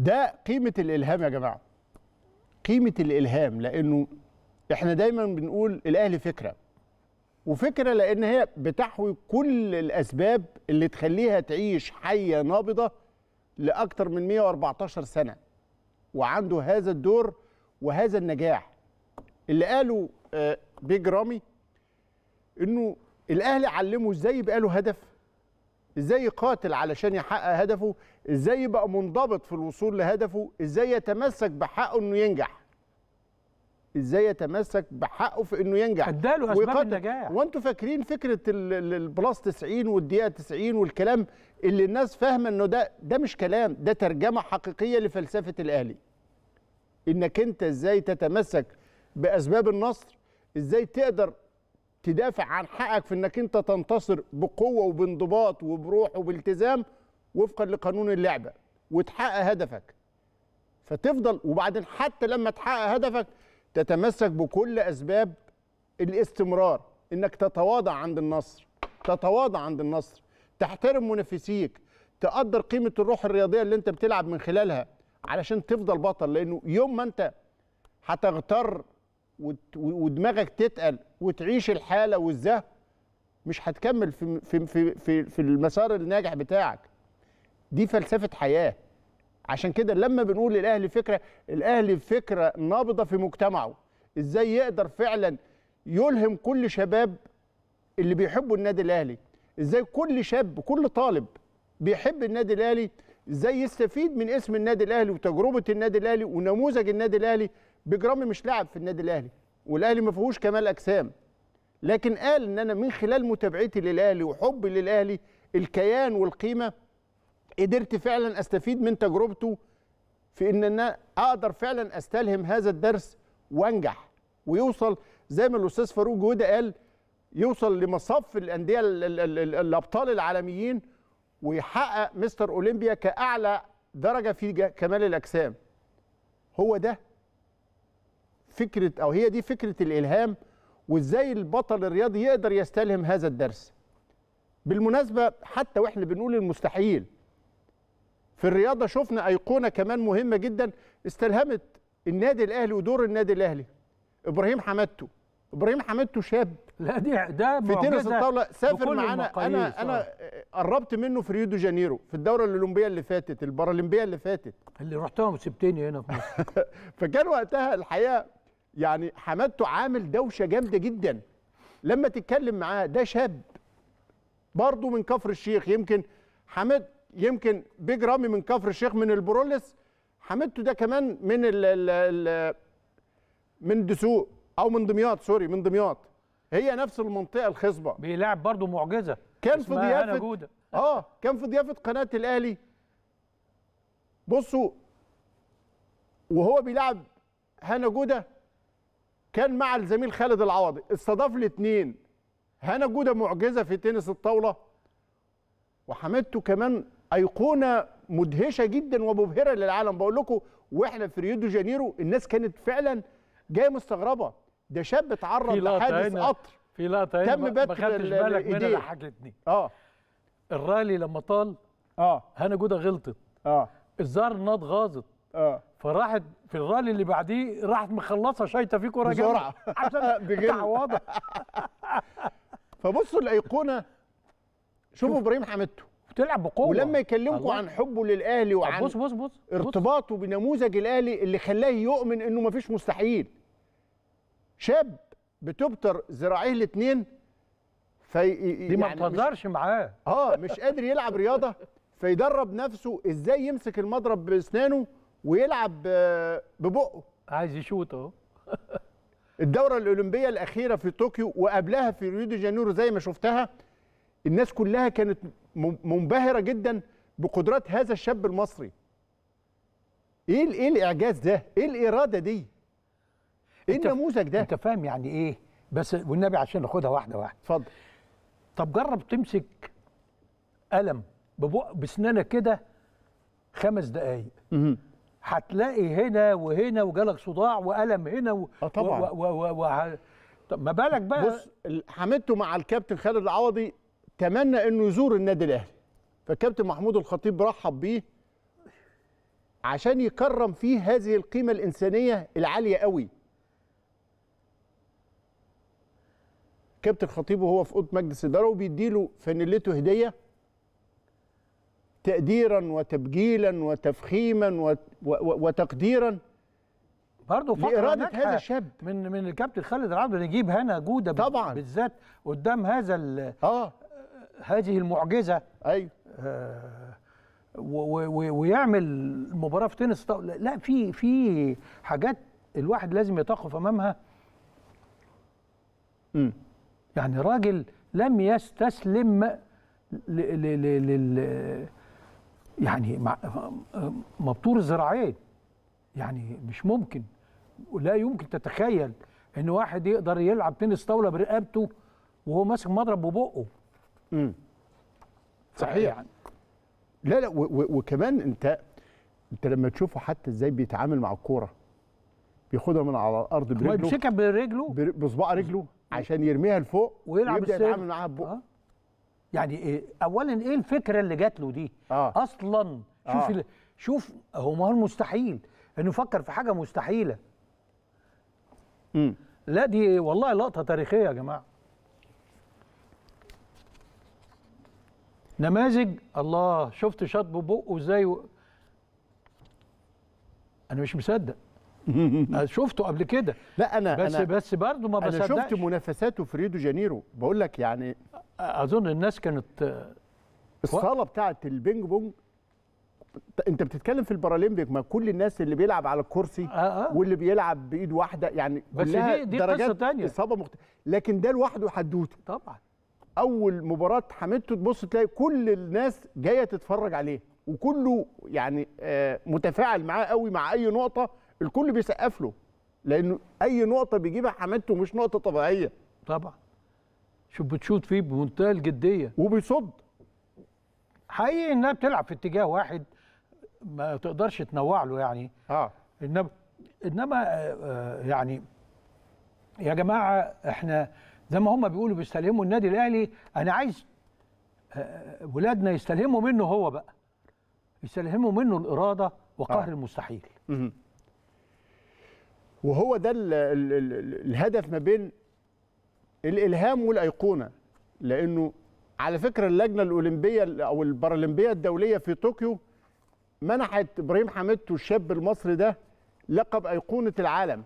ده قيمه الالهام يا جماعه قيمه الالهام لانه احنا دايما بنقول الاهلي فكره وفكره لان هي بتحوي كل الاسباب اللي تخليها تعيش حيه نابضه لاكثر من 114 سنه وعنده هذا الدور وهذا النجاح اللي قاله بيج آه، رامي انه الاهلي علمه ازاي يبقى له هدف ازاي يقاتل علشان يحقق هدفه ازاي يبقى منضبط في الوصول لهدفه ازاي يتمسك بحقه انه ينجح ازاي يتمسك بحقه في انه ينجح اداله اسباب النجاح وانتوا فاكرين فكره البلاس 90 والدقيقه 90 والكلام اللي الناس فاهمه انه ده ده مش كلام ده ترجمه حقيقيه لفلسفه الاهلي انك انت ازاي تتمسك باسباب النصر ازاي تقدر تدافع عن حقك في انك انت تنتصر بقوه وبانضباط وبروح وبالتزام وفقا لقانون اللعبه وتحقق هدفك فتفضل وبعدين حتى لما تحقق هدفك تتمسك بكل اسباب الاستمرار انك تتواضع عند النصر تتواضع عند النصر تحترم منافسيك تقدر قيمه الروح الرياضيه اللي انت بتلعب من خلالها علشان تفضل بطل لانه يوم ما انت هتغتر ودماغك تتقل وتعيش الحاله والزهق مش هتكمل في في في في, في المسار الناجح بتاعك دي فلسفه حياه عشان كده لما بنقول للاهلي فكره الاهلي فكره نابضه في مجتمعه ازاي يقدر فعلا يلهم كل شباب اللي بيحبوا النادي الاهلي ازاي كل شاب كل طالب بيحب النادي الاهلي ازاي يستفيد من اسم النادي الاهلي وتجربه النادي الاهلي ونموذج النادي الاهلي بجرامي مش لاعب في النادي الاهلي والاهلي ما فيهوش كمال اجسام لكن قال ان انا من خلال متابعتي للاهلي وحبي للاهلي الكيان والقيمه قدرت فعلا استفيد من تجربته في ان انا اقدر فعلا استلهم هذا الدرس وانجح ويوصل زي ما الاستاذ فاروق جوده قال يوصل لمصف الانديه الابطال العالميين ويحقق مستر اولمبيا كاعلى درجه في كمال الاجسام هو ده فكره او هي دي فكره الالهام وازاي البطل الرياضي يقدر يستلهم هذا الدرس بالمناسبه حتى واحنا بنقول المستحيل في الرياضه شفنا ايقونه كمان مهمه جدا استلهمت النادي الاهلي ودور النادي الاهلي ابراهيم حمدته ابراهيم حمدته شاب لا دي ده في تنس الطاوله سافر معانا انا انا آه. قربت منه في ريو دي جانيرو في الدوره الاولمبيه اللي فاتت البارالمبيه اللي فاتت اللي رحتها وسبتني هنا في مصر فكان وقتها الحقيقه يعني حمادته عامل دوشه جامده جدا لما تتكلم معاه ده شاب برضه من كفر الشيخ يمكن حماد يمكن بيج رامي من كفر الشيخ من البرولس حمادته ده كمان من الـ الـ الـ من دسوق او من دمياط سوري من دمياط هي نفس المنطقه الخصبه بيلعب برضه معجزه كان في ضيافه اه كان في ضيافه قناه الاهلي بصوا وهو بيلعب هنا جوده كان مع الزميل خالد العوضي استضاف الاثنين هنا جوده معجزه في تنس الطاوله وحمدته كمان ايقونه مدهشه جدا ومبهره للعالم بقول لكم واحنا في ريو دي جانيرو الناس كانت فعلا جايه مستغربه ده شاب اتعرض لحادث قطر في لقطه تم بات ما خدتش بالك منها ضحكتني اه الرالي لما طال اه هنا جوده غلطت اه الزهر الناد غاظت اه فراحت في الرالي اللي بعديه راحت مخلصه شايطه فيه كوره بسرعه عشان تعوضها فبصوا الايقونه شوفوا ابراهيم حمدته بتلعب بقوه ولما يكلمكم عن حبه للاهلي وعن بص بص بص ارتباطه بنموذج الاهلي اللي خلاه يؤمن انه مفيش مستحيل شاب بتبتر ذراعيه الاثنين في دي ما يعني بتهزرش معاه اه مش قادر يلعب رياضه فيدرب نفسه ازاي يمسك المضرب باسنانه ويلعب آه، ببقه عايز يشوط اهو الدوره الاولمبيه الاخيره في طوكيو وقبلها في ريو دي جانيرو زي ما شفتها الناس كلها كانت منبهره جدا بقدرات هذا الشاب المصري ايه ايه الاعجاز ده ايه الاراده دي ايه النموذج ده انت فاهم يعني ايه بس والنبي عشان ناخدها واحده واحده اتفضل طب جرب تمسك قلم ببق بسنانك كده خمس دقايق هتلاقي هنا وهنا وجالك صداع والم هنا و... آه طبعا و... و... و... و... طب ما بالك بقى بص حمدته مع الكابتن خالد العوضي تمنى انه يزور النادي الاهلي فالكابتن محمود الخطيب رحب بيه عشان يكرم فيه هذه القيمه الانسانيه العاليه قوي كابتن خطيب وهو في اوضه مجلس الاداره وبيديله فانيلته هديه تقديرا وتبجيلا وتفخيما وتقديرا برضه لإرادة هذا الشاب من من الكابتن خالد العبد نجيب هنا جودة طبعا بالذات قدام هذا اه هذه المعجزة ايوه آه ويعمل مباراة في تنس لا في في حاجات الواحد لازم يتوقف امامها امم يعني راجل لم يستسلم ل يعني مبطور مبتور الذراعين يعني مش ممكن لا يمكن تتخيل ان واحد يقدر يلعب تنس طاوله برقبته وهو ماسك مضرب ببقه امم صحيح يعني. لا لا وكمان انت انت لما تشوفه حتى ازاي بيتعامل مع الكوره بياخدها من على الارض برجله بيمسكها برجله بصباع رجله عشان يرميها لفوق ويلعب ويبدا يتعامل معاها ببقه آه. يعني إيه اولا ايه الفكره اللي جات له دي آه. اصلا شوف آه. شوف هو ما هو المستحيل انه يفكر في حاجه مستحيله امم لا دي والله لقطه تاريخيه يا جماعه نماذج الله شفت شاطب بقه ازاي و... انا مش مصدق شفته قبل كده لا انا بس أنا بس برضه ما انا شفت منافساته في ريو جانيرو بقول لك يعني اظن الناس كانت الصاله بتاعه البينج بونج انت بتتكلم في البارالمبيك ما كل الناس اللي بيلعب على الكرسي آه آه. واللي بيلعب بايد واحده يعني بس دي دي قصه ثانيه اصابه مخت... لكن ده لوحده حدوته طبعا اول مباراه حمدته تبص تلاقي كل الناس جايه تتفرج عليه وكله يعني آه، متفاعل معاه قوي مع اي نقطه الكل بيسقف له لانه اي نقطه بيجيبها حمادته مش نقطه طبيعيه طبعا شوف بتشوط فيه بمنتهى الجديه وبيصد حقيقي انها بتلعب في اتجاه واحد ما تقدرش تنوع له يعني اه انما انما آه، آه، يعني يا جماعه احنا زي ما هم بيقولوا بيستلهموا النادي الاهلي انا عايز آه، ولادنا يستلهموا منه هو بقى يستلهموا منه الاراده وقهر آه. المستحيل وهو ده الـ الـ الـ الهدف ما بين الالهام والايقونه لانه على فكره اللجنه الاولمبيه او البارالمبيه الدوليه في طوكيو منحت ابراهيم حميدتو الشاب المصري ده لقب ايقونه العالم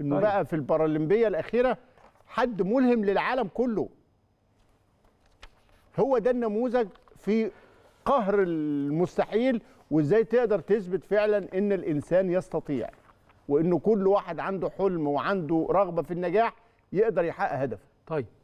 انه طيب. بقى في البارالمبيه الاخيره حد ملهم للعالم كله هو ده النموذج في قهر المستحيل وازاي تقدر تثبت فعلا ان الانسان يستطيع وانه كل واحد عنده حلم وعنده رغبه في النجاح يقدر يحقق هدفه طيب